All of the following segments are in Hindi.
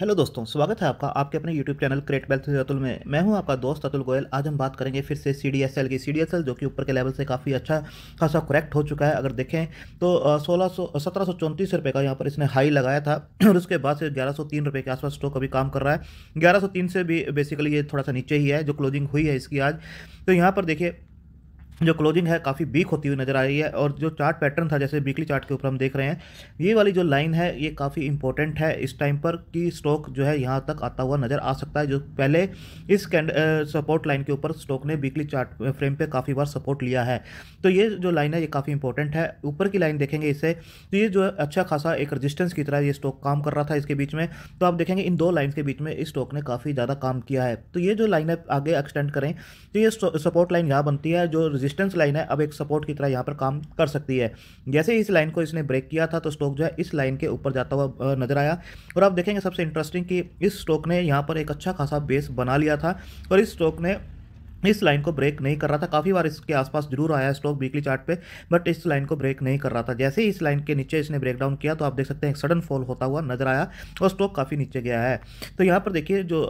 हेलो दोस्तों स्वागत है आपका आपके अपने YouTube channel create wealth Atul में मैं हूं आपका दोस्त अतुल गोयल आज हम बात करेंगे फिर से सी की सी जो कि ऊपर के लेवल से काफ़ी अच्छा खासा करेक्ट हो चुका है अगर देखें तो सोलह सौ सत्रह सौ चौंतीस रुपये का यहाँ पर इसने हाई लगाया था और उसके बाद से ग्यारह सौ तीन रुपये के आसपास स्टॉक अभी काम कर रहा है ग्यारह सौ तीन से भी बेसिकली ये थोड़ा सा नीचे ही है जो क्लोजिंग हुई है इसकी आज तो यहाँ पर देखिए जो क्लोजिंग है काफ़ी वीक होती हुई नज़र आ रही है और जो चार्ट पैटर्न था जैसे वीकली चार्ट के ऊपर हम देख रहे हैं ये वाली जो लाइन है ये काफ़ी इंपॉर्टेंट है इस टाइम पर कि स्टॉक जो है यहाँ तक आता हुआ नज़र आ सकता है जो पहले इस कैंड सपोर्ट लाइन के ऊपर स्टॉक ने वीकली चार्ट फ्रेम पर काफ़ी बार सपोर्ट लिया है तो ये जो लाइन है ये काफ़ी इंपॉर्टेंट है ऊपर की लाइन देखेंगे इससे तो ये जो है अच्छा खासा एक रजिस्टेंस की तरह ये स्टॉक काम कर रहा था इसके बीच में तो आप देखेंगे इन दो लाइन के बीच में इस स्टॉक ने काफ़ी ज़्यादा काम किया है तो ये जो लाइन है आगे एक्सटेंड करें तो ये सपोर्ट लाइन यहाँ बनती है जो रेजिस्टेंस लाइन है अब एक सपोर्ट की तरह यहाँ पर काम कर सकती है जैसे इस लाइन को इसने ब्रेक किया था तो स्टॉक जो है इस लाइन के ऊपर जाता हुआ नजर आया और आप देखेंगे सबसे इंटरेस्टिंग कि इस स्टॉक ने यहाँ पर एक अच्छा खासा बेस बना लिया था और इस स्टॉक ने इस लाइन को ब्रेक नहीं कर रहा था काफ़ी बार इसके आसपास जरूर आया स्टॉक वीकली चार्ट पे बट इस लाइन को ब्रेक नहीं कर रहा था जैसे ही इस लाइन के नीचे इसने ब्रेक डाउन किया तो आप देख सकते हैं एक सडन फॉल होता हुआ नजर आया और स्टॉक काफ़ी नीचे गया है तो यहाँ पर देखिए जो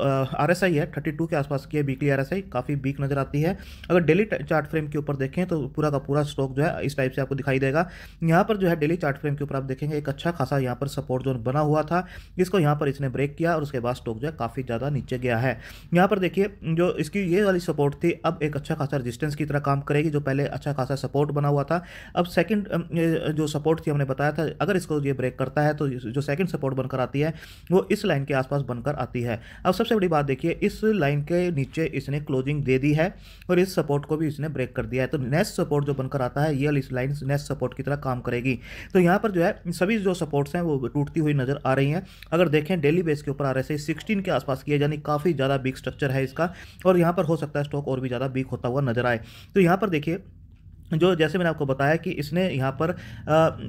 आर एस आई है थर्टी के आसपास की है वीकली आर काफ़ी वीक नजर आती है अगर डेली चार्ट फ्रेम के ऊपर देखें तो पूरा का पूरा स्टॉक जो है इस टाइप से आपको दिखाई देगा यहाँ पर जो है डेली चार्ट फ्रेम के ऊपर आप देखेंगे एक अच्छा खासा यहाँ पर सपोर्ट जोन बना हुआ था जिसको यहाँ पर इसने ब्रेक किया और उसके बाद स्टॉक जो है काफ़ी ज़्यादा नीचे गया है यहाँ पर देखिए जो इसकी ये वाली सपोर्ट थी शक्ति अब एक अच्छा खासा रेजिस्टेंस की तरह काम करेगी जो पहले अच्छा खासा सपोर्ट बना हुआ था अब सेकंड जो सपोर्ट थी हमने बताया था अगर इसको ये ब्रेक करता है तो जो सेकंड सपोर्ट बनकर आती है वो इस लाइन के आसपास बनकर आती है अब सबसे बड़ी बात देखिए इस लाइन के नीचे इसने क्लोजिंग दे दी है और इस सपोर्ट को भी इसने ब्रेक कर दिया है तो नेक्स्ट सपोर्ट जो बनकर आता है ये इस लाइन नेक्स्ट सपोर्ट की तरह काम करेगी तो यहाँ पर जो है सभी जो सपोर्ट्स हैं वो टूटती हुई नजर आ रही हैं अगर देखें डेली बेस के ऊपर आ रहे थे सिक्सटीन के आसपास की है यानी काफ़ी ज़्यादा बिग स्ट्रक्चर है इसका और यहाँ पर हो सकता है स्टॉक और भी ज़्यादा बीक होता हुआ नजर आए तो यहाँ पर देखिए जो जैसे मैंने आपको बताया कि इसने यहाँ पर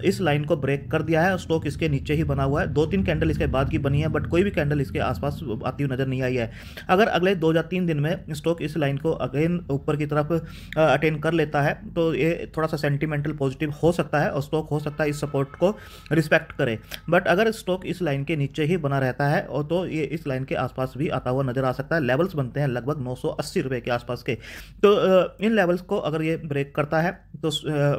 इस लाइन को ब्रेक कर दिया है स्टॉक इसके नीचे ही बना हुआ है दो तीन कैंडल इसके बाद की बनी है बट कोई भी कैंडल इसके आसपास आती हुई नज़र नहीं आई है अगर अगले दो या तीन दिन में स्टॉक इस लाइन को अगेन ऊपर की तरफ अटेन कर लेता है तो ये थोड़ा सा सेंटिमेंटल पॉजिटिव हो सकता है और स्टॉक हो सकता है इस सपोर्ट को रिस्पेक्ट करे बट अगर स्टॉक इस लाइन के नीचे ही बना रहता है और तो ये इस लाइन के आसपास भी आता हुआ नज़र आ सकता है लेवल्स बनते हैं लगभग नौ के आसपास के तो इन लेवल्स को अगर ये ब्रेक करता है है तो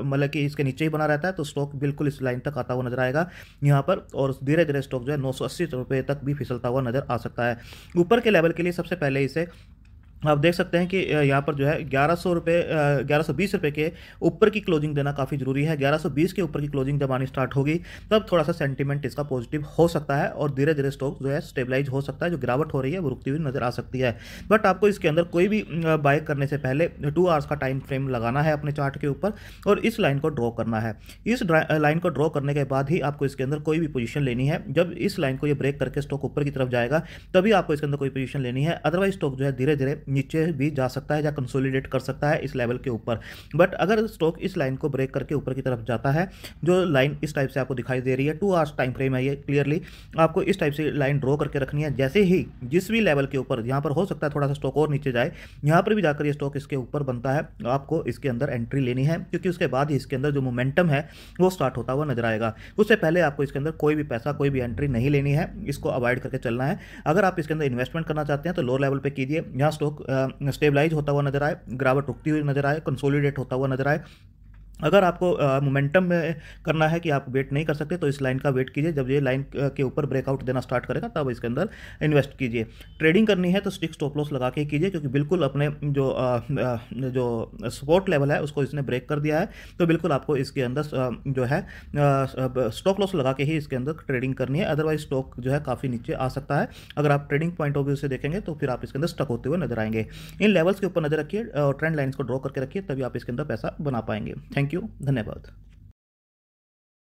मतलब कि इसके नीचे ही बना रहता है तो स्टॉक बिल्कुल इस लाइन तक आता हुआ नजर आएगा यहाँ पर और धीरे धीरे स्टॉक जो है नौ सौ अस्सी तक भी फिसलता हुआ नजर आ सकता है ऊपर के लेवल के लिए सबसे पहले इसे आप देख सकते हैं कि यहाँ पर जो है ग्यारह सौ रुपये ग्यारह सौ बीस रुपये के ऊपर की क्लोजिंग देना काफ़ी ज़रूरी है ग्यारह सौ बीस के ऊपर की क्लोजिंग जब आनी स्टार्ट होगी तब थोड़ा सा सेंटीमेंट इसका पॉजिटिव हो सकता है और धीरे धीरे स्टॉक जो है स्टेबलाइज हो सकता है जो गिरावट हो रही है वो रुकती हुई नज़र आ सकती है बट आपको इसके अंदर कोई भी बाइक करने से पहले टू आवर्स का टाइम फ्रेम लगाना है अपने चार्ट के ऊपर और इस लाइन को ड्रॉ करना है इस लाइन को ड्रॉ करने के बाद ही आपको इसके अंदर कोई भी पोजिशन लेनी है जब इस लाइन को ये ब्रेक करके स्टॉक ऊपर की तरफ जाएगा तभी आपको इसके अंदर कोई पोजिशन लेनी है अदरवाइज स्टॉक जो है धीरे धीरे नीचे भी जा सकता है या कंसोलिडेट कर सकता है इस लेवल के ऊपर बट अगर स्टॉक इस लाइन को ब्रेक करके ऊपर की तरफ जाता है जो लाइन इस टाइप से आपको दिखाई दे रही है टू आवर्स टाइम फ्रेम है ये क्लियरली आपको इस टाइप से लाइन ड्रॉ करके रखनी है जैसे ही जिस भी लेवल के ऊपर यहाँ पर हो सकता है थोड़ा सा स्टॉक और नीचे जाए यहाँ पर भी जाकर ये स्टॉक इसके ऊपर बनता है आपको इसके अंदर एंट्री लेनी है क्योंकि उसके बाद ही इसके अंदर जो मोमेंटम है वो स्टार्ट होता हुआ नजर आएगा उससे पहले आपको इसके अंदर कोई भी पैसा कोई भी एंट्री नहीं लेनी है इसको अवॉइड करके चलना है अगर आप इसके अंदर इन्वेस्टमेंट करना चाहते हैं तो लोअर लेवल पर कीजिए यहाँ स्टॉक स्टेबलाइज होता हुआ नजर आए गिरावट रुकती हुई नजर आए कंसोलिडेट होता हुआ नजर आए अगर आपको मोमेंटम में करना है कि आप वेट नहीं कर सकते तो इस लाइन का वेट कीजिए जब ये लाइन के ऊपर ब्रेकआउट देना स्टार्ट करेगा तब इसके अंदर इन्वेस्ट कीजिए ट्रेडिंग करनी है तो स्टिक स्टॉप लॉस लगा के कीजिए क्योंकि बिल्कुल अपने जो आ, जो सपोर्ट लेवल है उसको इसने ब्रेक कर दिया है तो बिल्कुल आपको इसके अंदर जो है स्टॉप लॉस लगा के ही इसके अंदर ट्रेडिंग करनी है अदरवाइज स्टॉक जो है काफ़ी नीचे आ सकता है अगर आप ट्रेडिंग पॉइंट ऑफ व्यू से देखेंगे तो फिर आप इसके अंदर स्टक होते हुए नजर आएंगे इन लेवल्स के ऊपर नजर रखिए और ट्रेंड लाइन्स को ड्रॉ करके रखिए तभी आप इसके अंदर पैसा बना पाएंगे थैंक thank you dhanyavaad